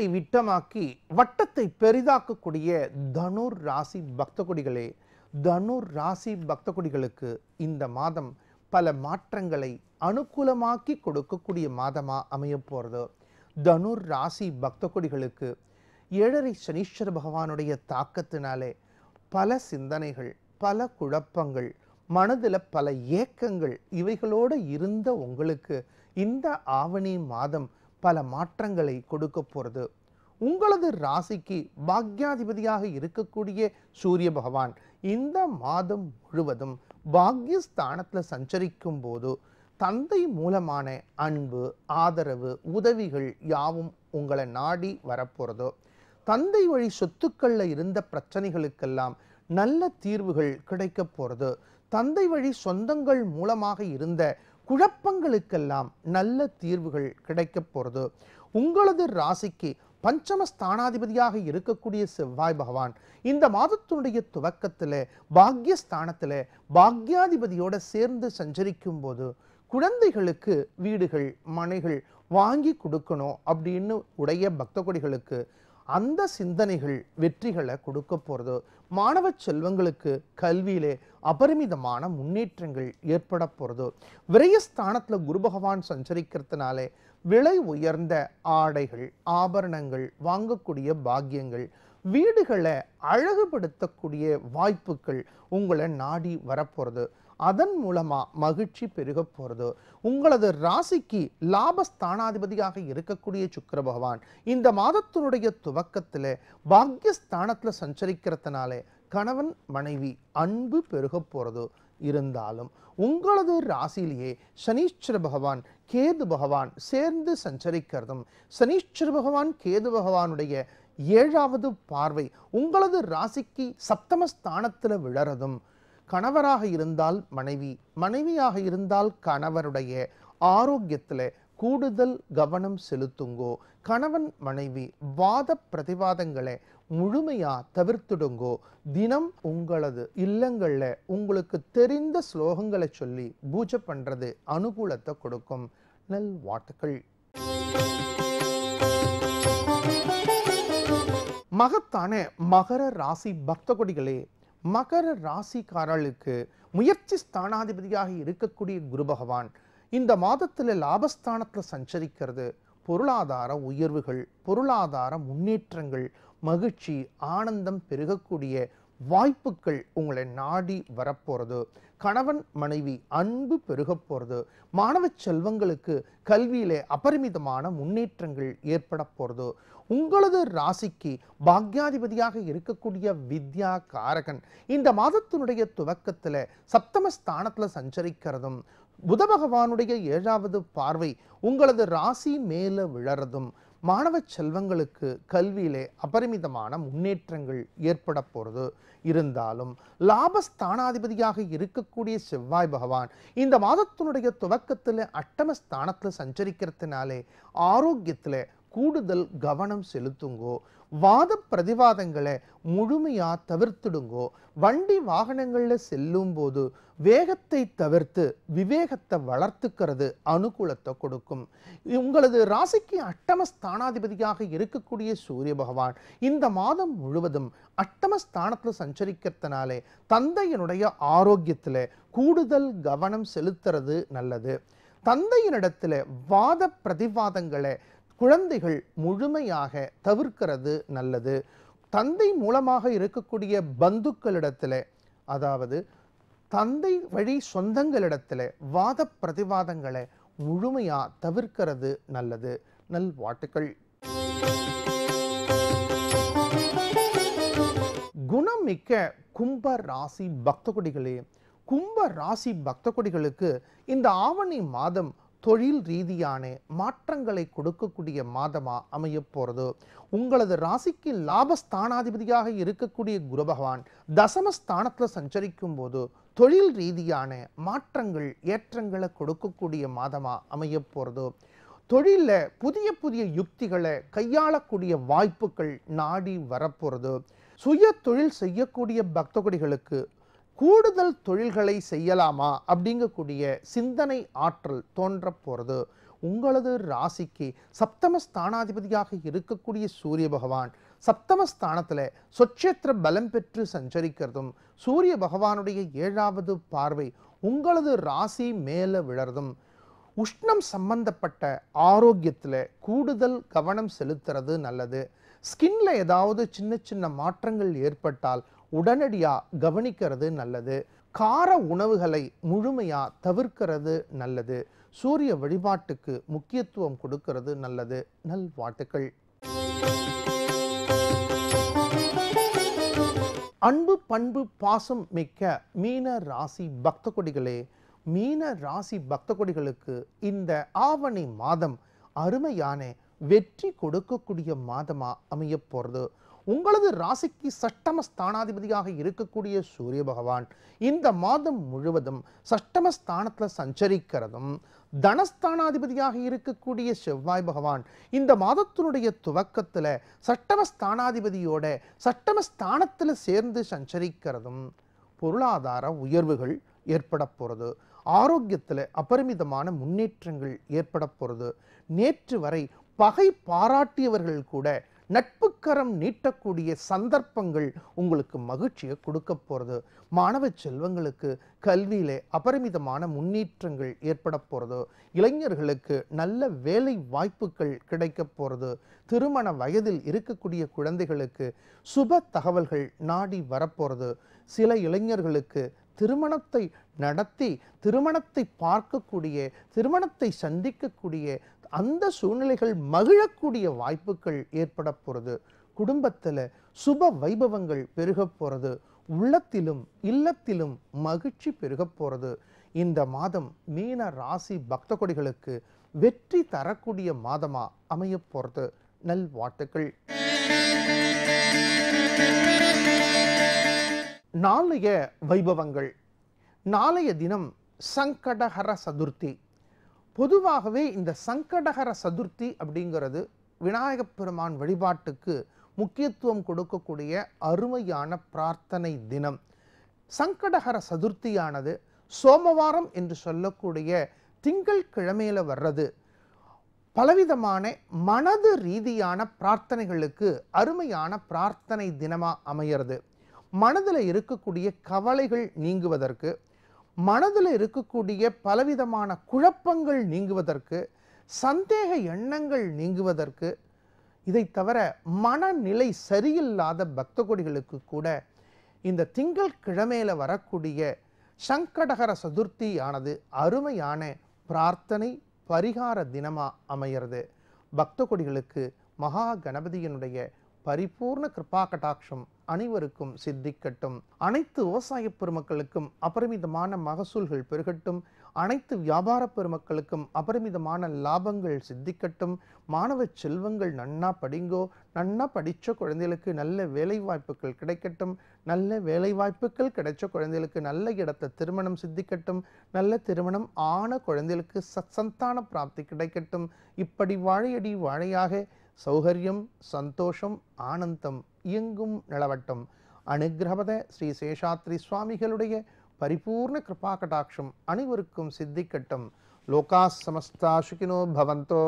வட்டத்தை விட்டமாக்கி வட்டத்தை பெரிதாக்கக்கூடிய தனுர் ராசி பக்தகுடிகளே தனுர் ராசி பக்தகுடிகளுக்கு இந்த மாதம் பல மாற்றங்களை அனுகூலமாக்கி கொடுக்கக்கூடிய மாதமாக அமையப்போகிறது தனுர் ராசி பக்தகுடிகளுக்கு ஏழரை சனீஸ்வர பகவானுடைய தாக்கத்தினாலே பல சிந்தனைகள் பல குழப்பங்கள் மனதில் பல ஏக்கங்கள் இவைகளோடு இருந்த உங்களுக்கு இந்த ஆவணி மாதம் பல மாற்றங்களை கொடுக்க போகிறது உங்களது ராசிக்கு பாக்யாதிபதியாக இருக்கக்கூடிய சூரிய பகவான் இந்த மாதம் முழுவதும் பாக்யஸ்தானத்தில் சஞ்சரிக்கும் போது தந்தை மூலமான அன்பு ஆதரவு உதவிகள் யாவும் உங்களை நாடி வரப்போகிறதோ தந்தை வழி சொத்துக்களில் இருந்த பிரச்சனைகளுக்கெல்லாம் நல்ல தீர்வுகள் கிடைக்க போகிறது தந்தை வழி சொந்தங்கள் மூலமாக இருந்த குழப்பங்களுக்கெல்லாம் நல்ல தீர்வுகள் கிடைக்க போகிறது உங்களது ராசிக்கு பஞ்சம ஸ்தானாதிபதியாக இருக்கக்கூடிய செவ்வாய் பகவான் இந்த மாதத்தினுடைய துவக்கத்தில் பாக்யஸ்தானத்தில் பாக்யாதிபதியோட சேர்ந்து சஞ்சரிக்கும் போது குழந்தைகளுக்கு வீடுகள் மனைகள் வாங்கி கொடுக்கணும் அப்படின்னு உடைய பக்த கொடிகளுக்கு அந்த சிந்தனைகள் வெற்றிகளை கொடுக்க போகிறது மாணவ செல்வங்களுக்கு கல்வியிலே அபரிமிதமான முன்னேற்றங்கள் ஏற்பட போகிறது விரயஸ்தானத்தில் குரு பகவான் சஞ்சரிக்கிறதுனாலே விலை உயர்ந்த ஆடைகள் ஆபரணங்கள் வாங்கக்கூடிய பாக்கியங்கள் வீடுகளை அழகுபடுத்தக்கூடிய வாய்ப்புகள் உங்களை நாடி வரப்போகிறது அதன் மூலமாக மகிழ்ச்சி பெருக போகிறது உங்களது ராசிக்கு லாபஸ்தானாதிபதியாக இருக்கக்கூடிய சுக்கர பகவான் இந்த மாதத்தினுடைய துவக்கத்தில் பாக்யஸ்தானத்தில் சஞ்சரிக்கிறதுனால கணவன் மனைவி அன்பு பெருக போகிறது இருந்தாலும் உங்களது ராசியிலேயே சனீஸ்வர பகவான் கேது பகவான் சேர்ந்து சஞ்சரிக்கிறதும் சனீஸ்வர பகவான் கேது பகவானுடைய ஏழாவது பார்வை உங்களது ராசிக்கு சப்தமஸ்தானத்தில் விழறதும் கணவராக இருந்தால் மனைவி மனைவியாக இருந்தால் கணவருடைய ஆரோக்கியத்தில் கூடுதல் கவனம் செலுத்துங்கோ கணவன் மனைவி வாத பிரதிவாதங்களை முழுமையாக தவிர்த்துடுங்கோ தினம் உங்களது இல்லங்களில் உங்களுக்கு தெரிந்த ஸ்லோகங்களை சொல்லி பூஜை பண்ணுறது அனுகூலத்தை கொடுக்கும் நல் வாழ்த்துக்கள் மகத்தான மகர ராசி பக்த கொடிகளே மகர ராசிக்காரர்களுக்கு முயற்சி ஸ்தானாதிபதியாக இருக்கக்கூடிய குரு பகவான் இந்த மாதத்தில் லாபஸ்தானத்தில் சஞ்சரிக்கிறது பொருளாதார உயர்வுகள் பொருளாதார முன்னேற்றங்கள் மகிழ்ச்சி ஆனந்தம் பெருகக்கூடிய வாய்ப்புகள் உங்களை நாடி வரப்போகிறது கணவன் மனைவி அன்பு பெருக போறது மாணவ செல்வங்களுக்கு கல்வியிலே அபரிமிதமான முன்னேற்றங்கள் ஏற்பட போகிறது உங்களது ராசிக்கு பாக்யாதிபதியாக இருக்கக்கூடிய வித்யா காரகன் இந்த மாதத்தினுடைய துவக்கத்தில் சப்தமஸ்தானத்துல சஞ்சரிக்கிறதும் புத பகவானுடைய ஏழாவது பார்வை உங்களது ராசி மேலே விழறதும் மாணவ செல்வங்களுக்கு கல்வியிலே அபரிமிதமான முன்னேற்றங்கள் ஏற்பட போகிறது இருந்தாலும் லாபஸ்தானாதிபதியாக இருக்கக்கூடிய செவ்வாய் பகவான் இந்த மாதத்தினுடைய துவக்கத்தில் அட்டமஸ்தானத்தில் சஞ்சரிக்கிறதுனாலே ஆரோக்கியத்தில் கூடுதல் கவனம் செலுத்துங்கோ வாத பிரதிவாதங்களை முழுமையாக தவிர்த்துடுங்கோ வண்டி வாகனங்களில் செல்லும்போது வேகத்தை தவிர்த்து விவேகத்தை வளர்த்துக்கிறது அனுகூலத்தை கொடுக்கும் உங்களது ராசிக்கு அட்டம ஸ்தானாதிபதியாக இருக்கக்கூடிய சூரிய பகவான் இந்த மாதம் முழுவதும் அட்டமஸ்தானத்தில் சஞ்சரிக்கிறதுனாலே தந்தையினுடைய ஆரோக்கியத்தில் கூடுதல் கவனம் செலுத்துறது நல்லது தந்தையினிடத்தில் வாத பிரதிவாதங்களை குழந்தைகள் முழுமையாக தவிர்க்கிறது நல்லது தந்தை மூலமாக இருக்கக்கூடிய பந்துக்களிடத்தில் அதாவது தந்தை வழி சொந்தங்களிடத்தில் வாத பிரதிவாதங்களை முழுமையாக தவிர்க்கிறது நல்லது நல் வாட்டுக்கள் குணமிக்க கும்ப ராசி பக்தகுடிகளே கும்ப ராசி பக்தகுடிகளுக்கு இந்த ஆவணி மாதம் தொழில் ரீதியான மாற்றங்களை கொடுக்கக்கூடிய மாதமாக அமைய போகிறது உங்களது ராசிக்கு லாபஸ்தானாதிபதியாக இருக்கக்கூடிய குரு பகவான் தசமஸ்தானத்தில் சஞ்சரிக்கும் போது தொழில் ரீதியான மாற்றங்கள் ஏற்றங்களை கொடுக்கக்கூடிய மாதமாக அமைய போகிறது தொழிலில் புதிய புதிய யுக்திகளை கையாளக்கூடிய வாய்ப்புகள் நாடி வரப்போகிறது சுய தொழில் செய்யக்கூடிய பக்தகுடிகளுக்கு கூடுதல் தொழில்களை செய்யலாமா அப்படிங்கக்கூடிய சிந்தனை ஆற்றல் தோன்ற போகிறது உங்களது ராசிக்கு சப்தமஸ்தானாதிபதியாக இருக்கக்கூடிய சூரிய பகவான் சப்தமஸ்தானத்தில் சொச்சேத்திர பலம் பெற்று சஞ்சரிக்கிறதும் சூரிய பகவானுடைய ஏழாவது பார்வை உங்களது ராசி மேலே விழறதும் உஷ்ணம் சம்பந்தப்பட்ட ஆரோக்கியத்தில் கூடுதல் கவனம் செலுத்துறது நல்லது ஸ்கின்ல ஏதாவது சின்ன சின்ன மாற்றங்கள் ஏற்பட்டால் உடனடியாக கவனிக்கிறது நல்லது கார உணவுகளை முழுமையாக தவிர்க்கிறது நல்லது சூரிய வழிபாட்டுக்கு முக்கியத்துவம் கொடுக்கிறது நல்லது நல்வாழ்த்துக்கள் அன்பு பண்பு பாசம் மிக்க மீன ராசி பக்த கொடிகளே மீன ராசி பக்த கொடிகளுக்கு இந்த ஆவணி மாதம் அருமையான வெற்றி கொடுக்கக்கூடிய மாதமாக அமைய போகிறது உங்களது ராசிக்கு சட்டம ஸ்தானாதிபதியாக இருக்கக்கூடிய சூரிய பகவான் இந்த மாதம் முழுவதும் சட்டம ஸ்தானத்தில் சஞ்சரிக்கிறதும் தனஸ்தானாதிபதியாக இருக்கக்கூடிய செவ்வாய் பகவான் இந்த மாதத்தினுடைய துவக்கத்தில் சட்டம ஸ்தானாதிபதியோட சட்டம ஸ்தானத்தில் சேர்ந்து சஞ்சரிக்கிறதும் பொருளாதார உயர்வுகள் ஏற்பட போகிறது ஆரோக்கியத்தில் அபரிமிதமான முன்னேற்றங்கள் ஏற்பட போகிறது நேற்று வரை பகை பாராட்டியவர்கள் கூட நட்புக்கரம் நீட்டக்கூடிய சந்தர்ப்பங்கள் உங்களுக்கு மகிழ்ச்சியை கொடுக்க போகிறது மாணவ செல்வங்களுக்கு கல்வியிலே அபரிமிதமான முன்னேற்றங்கள் ஏற்பட போகிறது இளைஞர்களுக்கு நல்ல வேலை வாய்ப்புகள் கிடைக்க போகிறது திருமண வயதில் இருக்கக்கூடிய குழந்தைகளுக்கு சுப தகவல்கள் நாடி வரப்போகிறது சில இளைஞர்களுக்கு திருமணத்தை நடத்தி திருமணத்தை பார்க்கக்கூடிய திருமணத்தை சந்திக்கக்கூடிய அந்த சூழ்நிலைகள் மகிழக்கூடிய வாய்ப்புகள் ஏற்பட போகிறது குடும்பத்தில் சுப வைபவங்கள் பெருக போகிறது உள்ளத்திலும் இல்லத்திலும் மகிழ்ச்சி பெருக போகிறது இந்த மாதம் மீன ராசி பக்த கொடிகளுக்கு வெற்றி தரக்கூடிய மாதமாக அமைய போகிறது நல் வாழ்த்துக்கள் நாளைய வைபவங்கள் நாளைய தினம் சங்கடஹர சதுர்த்தி பொதுவாகவே இந்த சங்கடகர சதுர்த்தி அப்படிங்கிறது விநாயகப் பெருமான் வழிபாட்டுக்கு முக்கியத்துவம் கொடுக்கக்கூடிய அருமையான பிரார்த்தனை தினம் சங்கடகர சதுர்த்தியானது சோமவாரம் என்று சொல்லக்கூடிய திங்கள் கிழமையில் வர்றது பலவிதமான மனது ரீதியான பிரார்த்தனைகளுக்கு அருமையான பிரார்த்தனை தினமாக அமையிறது மனதில் இருக்கக்கூடிய கவலைகள் நீங்குவதற்கு மனதில் இருக்கக்கூடிய பலவிதமான குழப்பங்கள் நீங்குவதற்கு சந்தேக எண்ணங்கள் நீங்குவதற்கு இதை தவிர மனநிலை சரியில்லாத பக்த கொடிகளுக்கு கூட இந்த திங்கள் கிழமையில் வரக்கூடிய சங்கடகர சதுர்த்தி ஆனது அருமையான பிரார்த்தனை பரிகார தினமாக அமையிறது பக்த கொடிகளுக்கு மகா கணபதியினுடைய பரிபூர்ண கிருபா கட்டாட்சம் அனைவருக்கும் சித்திக்கட்டும் அனைத்து விவசாய பெருமக்களுக்கும் அபரிமிதமான மகசூல்கள் பெருகட்டும் அனைத்து வியாபார பெருமக்களுக்கும் அபரிமிதமான லாபங்கள் சித்திக்கட்டும் மாணவ செல்வங்கள் நன்னா படிங்கோ நன்னா படித்த குழந்தைகளுக்கு நல்ல வாய்ப்புகள் கிடைக்கட்டும் நல்ல வாய்ப்புகள் கிடைச்ச குழந்தைகளுக்கு நல்ல இடத்த திருமணம் சித்திக்கட்டும் நல்ல திருமணம் ஆன குழந்தைகளுக்கு சத்சந்தான பிராப்தி கிடைக்கட்டும் இப்படி வாழையடி வாழையாக சௌகரியம் சந்தோஷம் ஆனந்தம் இயங்கும் நிலவட்டம் அனுகிரகபத ஸ்ரீ சேஷாத்ரி சுவாமிகளுடைய பரிபூர்ண கிருபா கட்டாட்சம் அனைவருக்கும் சித்திக்கட்டும் லோகா சமஸ்தா சுகினோ பவந்தோ